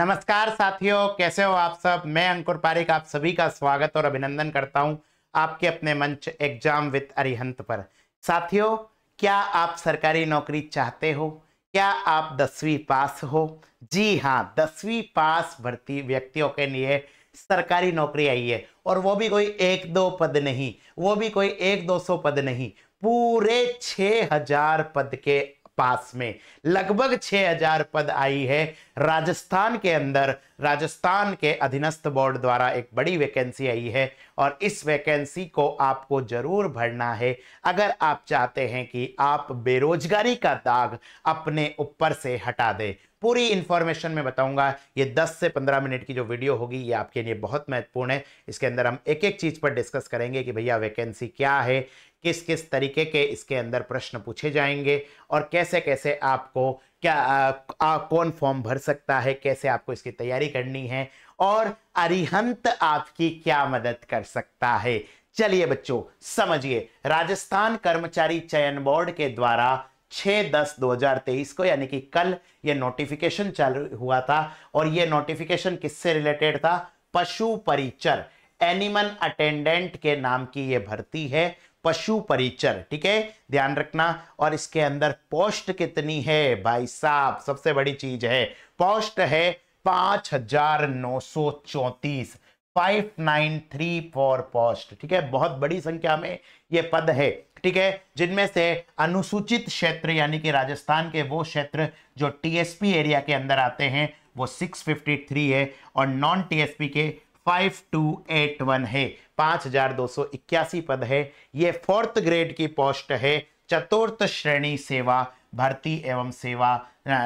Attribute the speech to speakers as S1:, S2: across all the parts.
S1: नमस्कार साथियों कैसे हो आप सब मैं अंकुर पारिक आप सभी का स्वागत और अभिनंदन करता हूं आपके अपने मंच एग्जाम विद अरिहंत पर साथियों क्या आप सरकारी नौकरी चाहते हो क्या आप दसवीं पास हो जी हाँ दसवीं पास भर्ती व्यक्तियों के लिए सरकारी नौकरी आई है और वो भी कोई एक दो पद नहीं वो भी कोई एक दो सौ पद नहीं पूरे छः हजार पद के पास में लगभग 6000 पद आई है राजस्थान के अंदर राजस्थान के अधीनस्थ बोर्ड द्वारा एक बड़ी वैकेंसी आई है और इस वैकेंसी को आपको जरूर भरना है अगर आप चाहते हैं कि आप बेरोजगारी का दाग अपने ऊपर से हटा दें पूरी इंफॉर्मेशन में बताऊंगा ये 10 से 15 मिनट की जो वीडियो होगी ये आपके लिए बहुत महत्वपूर्ण है इसके अंदर हम एक एक चीज़ पर डिस्कस करेंगे कि भैया वैकेंसी क्या है किस किस तरीके के इसके अंदर प्रश्न पूछे जाएंगे और कैसे कैसे आपको क्या आ, आ, कौन फॉर्म भर सकता है कैसे आपको इसकी तैयारी करनी है और अरिहंत आपकी क्या मदद कर सकता है चलिए बच्चों समझिए राजस्थान कर्मचारी चयन बोर्ड के द्वारा 6 दस 2023 को यानी कि कल यह नोटिफिकेशन चालू हुआ था और यह नोटिफिकेशन किससे रिलेटेड था पशु परिचर एनिमल अटेंडेंट के नाम की यह भर्ती है पशु परिचर ठीक है ध्यान रखना और इसके अंदर पोस्ट कितनी है भाई साहब सबसे बड़ी चीज है पोस्ट है पांच हजार नौ सौ चौतीस five nine three four post ठीक है बहुत बड़ी संख्या में ये पद है ठीक है जिनमें से अनुसूचित क्षेत्र यानी कि राजस्थान के वो क्षेत्र जो टीएसपी एरिया के अंदर आते हैं वो 653 है और नॉन टीएसपी के 5281 है इक्यासी पद है ये फोर्थ ग्रेड की पोस्ट है चतुर्थ श्रेणी सेवा भर्ती एवं सेवा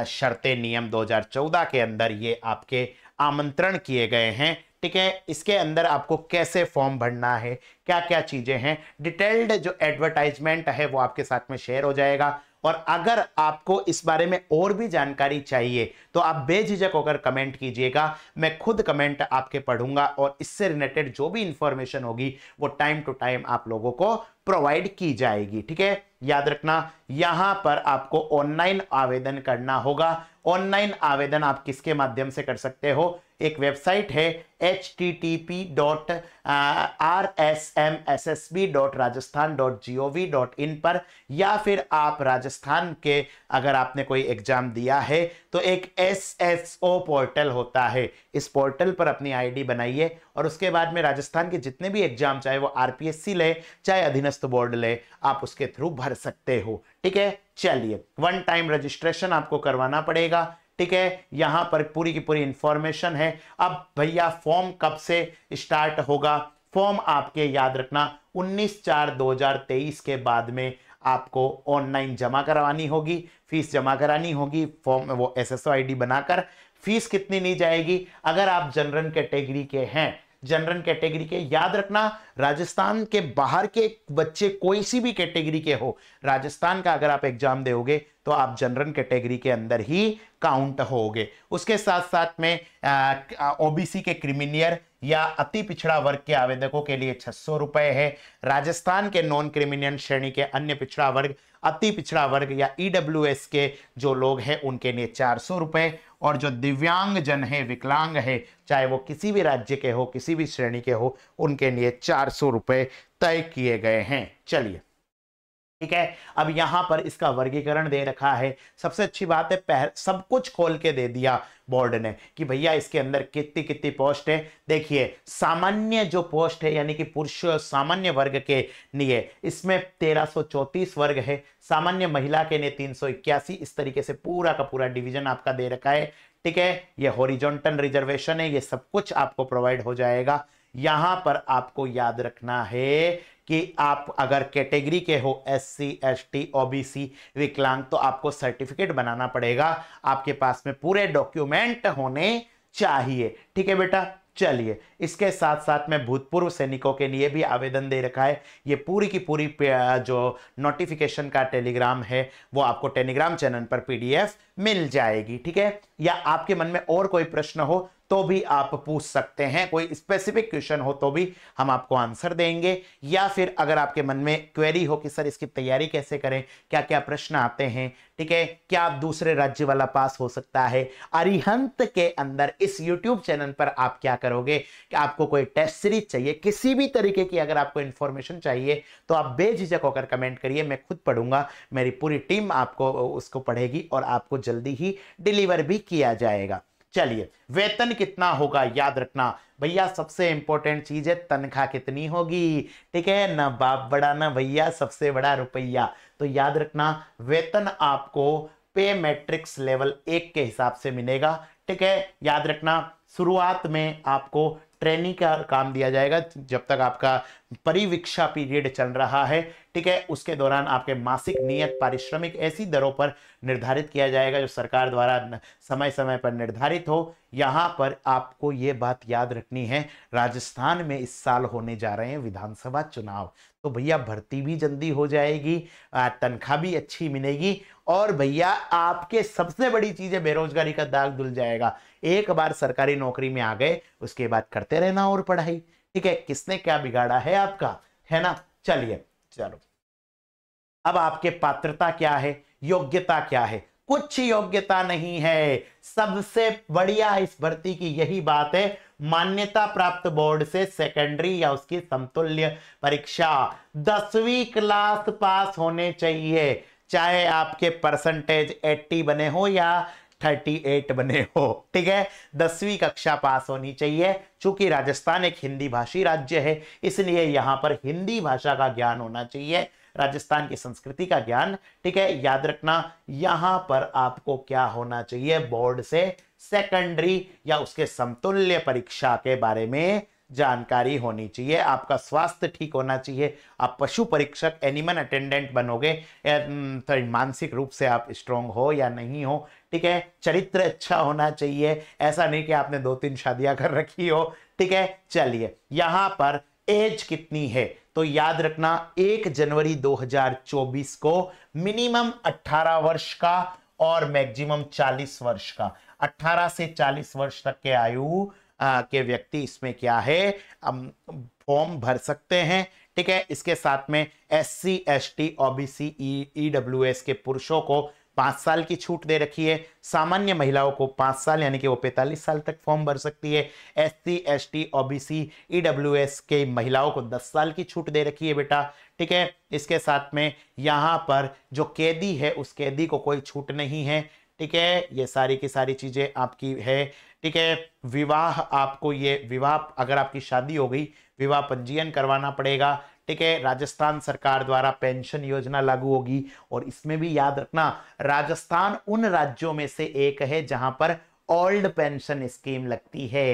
S1: शर्तें नियम 2014 के अंदर ये आपके आमंत्रण किए गए हैं ठीक है इसके अंदर आपको कैसे फॉर्म भरना है क्या क्या चीज़ें हैं डिटेल्ड जो एडवर्टाइजमेंट है वो आपके साथ में शेयर हो जाएगा और अगर आपको इस बारे में और भी जानकारी चाहिए तो आप बेझिझक होकर कमेंट कीजिएगा मैं खुद कमेंट आपके पढ़ूंगा और इससे रिलेटेड जो भी इंफॉर्मेशन होगी वो टाइम टू टाइम आप लोगों को प्रोवाइड की जाएगी ठीक है याद रखना यहां पर आपको ऑनलाइन आवेदन करना होगा ऑनलाइन आवेदन आप किसके माध्यम से कर सकते हो एक वेबसाइट है H T T P dot R S M S S B dot Rajasthan dot G O V dot in पर या फिर आप राजस्थान के अगर आपने कोई एग्जाम दिया है तो एक एस एस ओ पोर्टल होता है इस पोर्टल पर अपनी आई डी बनाइए और उसके बाद में राजस्थान के जितने भी एग्जाम चाहे वो आर पी एस सी ले चाहे अधीन अधीनस्थ बोर्ड ले आप उसके थ्रू भर सकते हो ठीक है चलिए वन टाइम रजिस्ट्रेशन आपको करवाना पड़ेगा ठीक है यहां पर पूरी की पूरी इंफॉर्मेशन है अब भैया फॉर्म कब से स्टार्ट होगा फॉर्म आपके याद रखना 19 चार 2023 के बाद में आपको ऑनलाइन जमा करवानी होगी फीस जमा करानी होगी फॉर्म वो एस एस बनाकर फीस कितनी नहीं जाएगी अगर आप जनरल कैटेगरी के, के हैं जनरल कैटेगरी के याद रखना राजस्थान के बाहर के बच्चे कोई सी भी कैटेगरी के हो राजस्थान का अगर आप एग्जाम दोगे तो आप जनरल कैटेगरी के अंदर ही काउंट होगे उसके साथ साथ में ओबीसी के क्रिमिनियर या अति पिछड़ा वर्ग के आवेदकों के लिए छह सौ रुपए है राजस्थान के नॉन क्रिमिनियन श्रेणी के अन्य पिछड़ा वर्ग अति पिछड़ा वर्ग या ईडब्ल्यूएस e के जो लोग हैं उनके लिए चार सौ रुपए और जो दिव्यांग जन है विकलांग है चाहे वो किसी भी राज्य के हो किसी भी श्रेणी के हो उनके लिए चार सौ रुपये तय किए गए हैं चलिए ठीक है अब यहां पर इसका वर्गीकरण दे रखा है सबसे अच्छी बात है पहर, सब कुछ खोल के दे दिया बोर्ड ने कि भैया इसके अंदर कितनी कितनी पोस्ट है देखिए सामान्य जो पोस्ट है यानी कि पुरुष सामान्य वर्ग के लिए इसमें 1334 वर्ग है सामान्य महिला के लिए तीन इस तरीके से पूरा का पूरा डिविजन आपका दे रखा है ठीक है ये होरिजोनटन रिजर्वेशन है ये सब कुछ आपको प्रोवाइड हो जाएगा यहां पर आपको याद रखना है कि आप अगर कैटेगरी के हो S C S T O B C विकलांग तो आपको सर्टिफिकेट बनाना पड़ेगा आपके पास में पूरे डॉक्यूमेंट होने चाहिए ठीक है बेटा चलिए इसके साथ साथ में भूतपूर्व सैनिकों के लिए भी आवेदन दे रखा है ये पूरी की पूरी जो नोटिफिकेशन का टेलीग्राम है वो आपको टेलीग्राम चैनल पर पीडीएफ मिल जाएगी ठीक है या आपके मन में और कोई प्रश्न हो तो भी आप पूछ सकते हैं कोई स्पेसिफिक क्वेश्चन हो तो भी हम आपको आंसर देंगे या फिर अगर आपके मन में क्वेरी हो कि सर इसकी तैयारी कैसे करें क्या क्या प्रश्न आते हैं ठीक है क्या आप दूसरे राज्य वाला पास हो सकता है अरिहंत के अंदर इस यूट्यूब चैनल पर आप क्या करोगे कि आपको कोई टेस्ट सीरीज चाहिए किसी भी तरीके की अगर आपको इन्फॉर्मेशन चाहिए तो आप बेझिझक होकर कमेंट करिए मैं खुद पढ़ूंगा मेरी पूरी टीम आपको उसको पढ़ेगी और आपको जल्दी ही डिलीवर भी किया जाएगा चलिए वेतन कितना होगा याद रखना भैया सबसे इंपॉर्टेंट चीज है तनख्वाह कितनी होगी ठीक है ना बाप बड़ा ना भैया सबसे बड़ा रुपया तो याद रखना वेतन आपको पे मैट्रिक्स लेवल एक के हिसाब से मिलेगा ठीक है याद रखना शुरुआत में आपको ट्रेनिंग का काम दिया जाएगा जब तक आपका परिवीक्षा पीरियड चल रहा है ठीक है उसके दौरान आपके मासिक नियत पारिश्रमिक ऐसी दरों पर निर्धारित किया जाएगा जो सरकार द्वारा समय समय पर निर्धारित हो यहाँ पर आपको ये बात याद रखनी है राजस्थान में इस साल होने जा रहे हैं विधानसभा चुनाव तो भैया भर्ती भी जल्दी हो जाएगी तनख्वाह भी अच्छी मिलेगी और भैया आपके सबसे बड़ी चीज़ है बेरोजगारी का दाग धुल जाएगा एक बार सरकारी नौकरी में आ गए उसके बाद करते रहना और पढ़ाई ठीक है किसने क्या बिगाड़ा है आपका है ना चलिए चलो अब आपके पात्रता क्या है योग्यता क्या है कुछ योग्यता नहीं है सबसे बढ़िया इस भर्ती की यही बात है मान्यता प्राप्त बोर्ड से सेकेंडरी या उसकी समतुल्य परीक्षा दसवीं क्लास पास होने चाहिए चाहे आपके परसेंटेज 80 बने हो या 38 बने हो ठीक है दसवीं कक्षा पास होनी चाहिए चूंकि राजस्थान एक हिंदी भाषी राज्य है इसलिए यहां पर हिंदी भाषा का ज्ञान होना चाहिए राजस्थान की संस्कृति का ज्ञान ठीक है याद रखना यहां पर आपको क्या होना चाहिए बोर्ड से सेकेंडरी या उसके समतुल्य परीक्षा के बारे में जानकारी होनी चाहिए आपका स्वास्थ्य ठीक होना चाहिए आप पशु परीक्षक एनिमल अटेंडेंट बनोगे तो मानसिक रूप से आप स्ट्रोंग हो या नहीं हो ठीक है चरित्र अच्छा होना चाहिए ऐसा नहीं कि आपने दो तीन शादियां कर रखी हो ठीक है चलिए यहां पर एज कितनी है तो याद रखना 1 जनवरी 2024 को मिनिमम 18 वर्ष का और मैक्सिमम 40 वर्ष का 18 से 40 वर्ष तक के आयु आ, के व्यक्ति इसमें क्या है फॉर्म भर सकते हैं ठीक है इसके साथ में S C S T OBC E W S के पुरुषों को पाँच साल की छूट दे रखी है सामान्य महिलाओं को पाँच साल यानी कि वो पैंतालीस साल तक फॉर्म भर सकती है S C S T O B C E W S के महिलाओं को दस साल की छूट दे रखी है बेटा ठीक है इसके साथ में यहाँ पर जो कैदी है उस कैदी को कोई छूट नहीं है ठीक है ये सारी की सारी चीज़ें आपकी है ठीक है विवाह आपको ये विवाह अगर आपकी शादी हो गई विवाह पंजीयन करवाना पड़ेगा ठीक है राजस्थान सरकार द्वारा पेंशन योजना लागू होगी और इसमें भी याद रखना राजस्थान उन राज्यों में से एक है जहां पर ओल्ड पेंशन स्कीम लगती है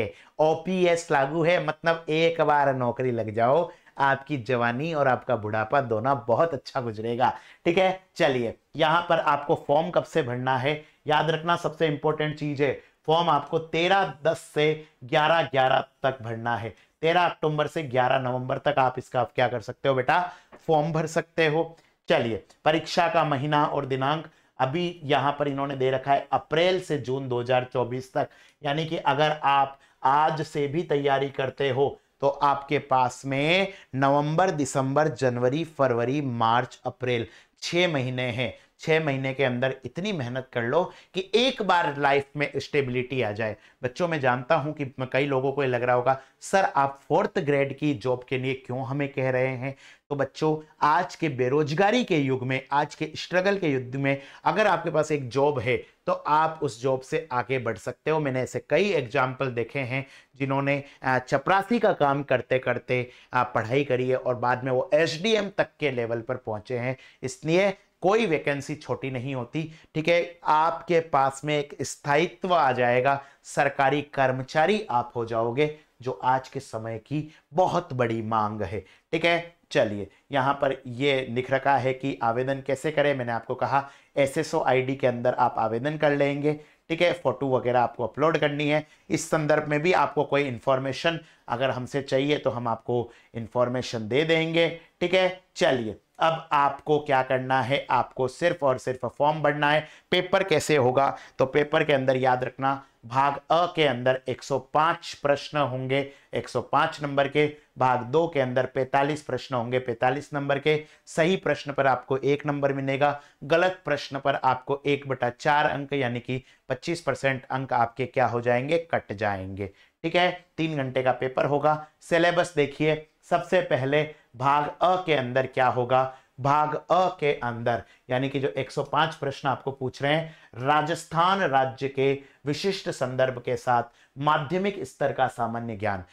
S1: ओपीएस लागू है मतलब एक बार नौकरी लग जाओ आपकी जवानी और आपका बुढ़ापा दोनों बहुत अच्छा गुजरेगा ठीक है चलिए यहां पर आपको फॉर्म कब से भरना है याद रखना सबसे इंपॉर्टेंट चीज है फॉर्म आपको तेरह दस से ग्यारह ग्यारह तक भरना है तेरह अक्टूबर से ग्यारह नवंबर तक आप इसका आप क्या कर सकते हो बेटा फॉर्म भर सकते हो चलिए परीक्षा का महीना और दिनांक अभी यहां पर इन्होंने दे रखा है अप्रैल से जून 2024 तक यानी कि अगर आप आज से भी तैयारी करते हो तो आपके पास में नवंबर दिसंबर जनवरी फरवरी मार्च अप्रैल छह महीने हैं छः महीने के अंदर इतनी मेहनत कर लो कि एक बार लाइफ में स्टेबिलिटी आ जाए बच्चों मैं जानता हूं कि कई लोगों को ये लग रहा होगा सर आप फोर्थ ग्रेड की जॉब के लिए क्यों हमें कह रहे हैं तो बच्चों आज के बेरोजगारी के युग में आज के स्ट्रगल के युद्ध में अगर आपके पास एक जॉब है तो आप उस जॉब से आगे बढ़ सकते हो मैंने ऐसे कई एग्जाम्पल देखे हैं जिन्होंने चपरासी का काम करते करते पढ़ाई करी है और बाद में वो एसडीएम तक के लेवल पर पहुंचे हैं इसलिए कोई वैकेंसी छोटी नहीं होती ठीक है आपके पास में एक स्थायित्व आ जाएगा सरकारी कर्मचारी आप हो जाओगे जो आज के समय की बहुत बड़ी मांग है ठीक है चलिए यहाँ पर ये लिख रखा है कि आवेदन कैसे करें मैंने आपको कहा एसएसओ आईडी के अंदर आप आवेदन कर लेंगे ठीक है फोटो वगैरह आपको अपलोड करनी है इस संदर्भ में भी आपको कोई इन्फॉर्मेशन अगर हमसे चाहिए तो हम आपको इन्फॉर्मेशन दे देंगे ठीक है चलिए अब आपको क्या करना है आपको सिर्फ और सिर्फ फॉर्म भरना है पेपर कैसे होगा तो पेपर के अंदर याद रखना भाग अ के अंदर 105 प्रश्न होंगे 105 नंबर के भाग दो के अंदर 45 प्रश्न होंगे 45 नंबर के सही प्रश्न पर आपको एक नंबर मिलेगा गलत प्रश्न पर आपको एक बटा चार अंक यानी कि 25 परसेंट अंक आपके क्या हो जाएंगे कट जाएंगे ठीक है तीन घंटे का पेपर होगा सिलेबस देखिए सबसे पहले भाग अ के अंदर क्या होगा भाग अ के अंदर यानी कि जो 105 प्रश्न आपको पूछ रहे हैं राजस्थान राज्य के विशिष्ट संदर्भ के साथ माध्यमिक स्तर का सामान्य ज्ञान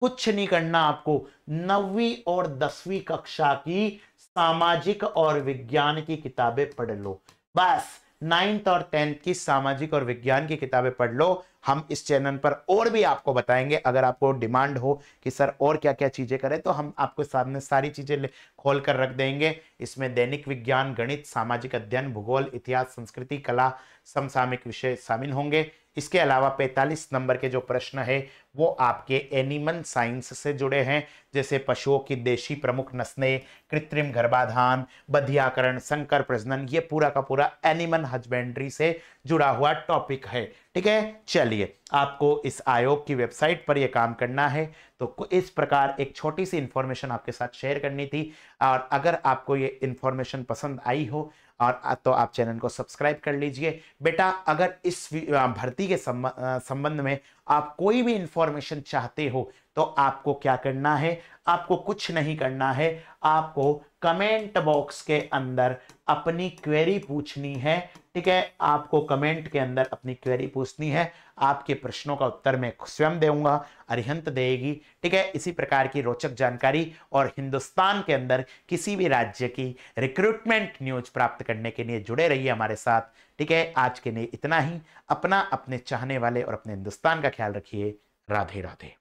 S1: कुछ नहीं करना आपको नवी और दसवीं कक्षा की सामाजिक और विज्ञान की किताबें पढ़ लो बस नाइन्थ और टेंथ की सामाजिक और विज्ञान की किताबें पढ़ लो हम इस चैनल पर और भी आपको बताएंगे अगर आपको डिमांड हो कि सर और क्या क्या चीज़ें करें तो हम आपको सामने सारी चीज़ें खोल कर रख देंगे इसमें दैनिक विज्ञान गणित सामाजिक अध्ययन भूगोल इतिहास संस्कृति कला समसामयिक विषय शामिल होंगे इसके अलावा 45 नंबर के जो प्रश्न है वो आपके एनिमल साइंस से जुड़े हैं जैसे पशुओं की देशी प्रमुख नस्लें कृत्रिम गर्भाधान बध्याकरण संकर प्रजनन ये पूरा का पूरा एनिमल हजबेंड्री से जुड़ा हुआ टॉपिक है ठीक है चलिए आपको इस आयोग की वेबसाइट पर ये काम करना है तो इस प्रकार एक छोटी सी इन्फॉर्मेशन आपके साथ शेयर करनी थी और अगर आपको ये इन्फॉर्मेशन पसंद आई हो और तो आप चैनल को सब्सक्राइब कर लीजिए बेटा अगर इस भर्ती के संबंध में आप कोई भी इंफॉर्मेशन चाहते हो तो आपको क्या करना है आपको कुछ नहीं करना है आपको कमेंट बॉक्स के अंदर अपनी क्वेरी पूछनी है ठीक है आपको कमेंट के अंदर अपनी क्वेरी पूछनी है आपके प्रश्नों का उत्तर मैं स्वयं दूंगा अरिहंत देगी ठीक है इसी प्रकार की रोचक जानकारी और हिंदुस्तान के अंदर किसी भी राज्य की रिक्रूटमेंट न्यूज प्राप्त करने के लिए जुड़े रहिए हमारे साथ ठीक है आज के लिए इतना ही अपना अपने चाहने वाले और अपने हिंदुस्तान का ख्याल रखिए राधे राधे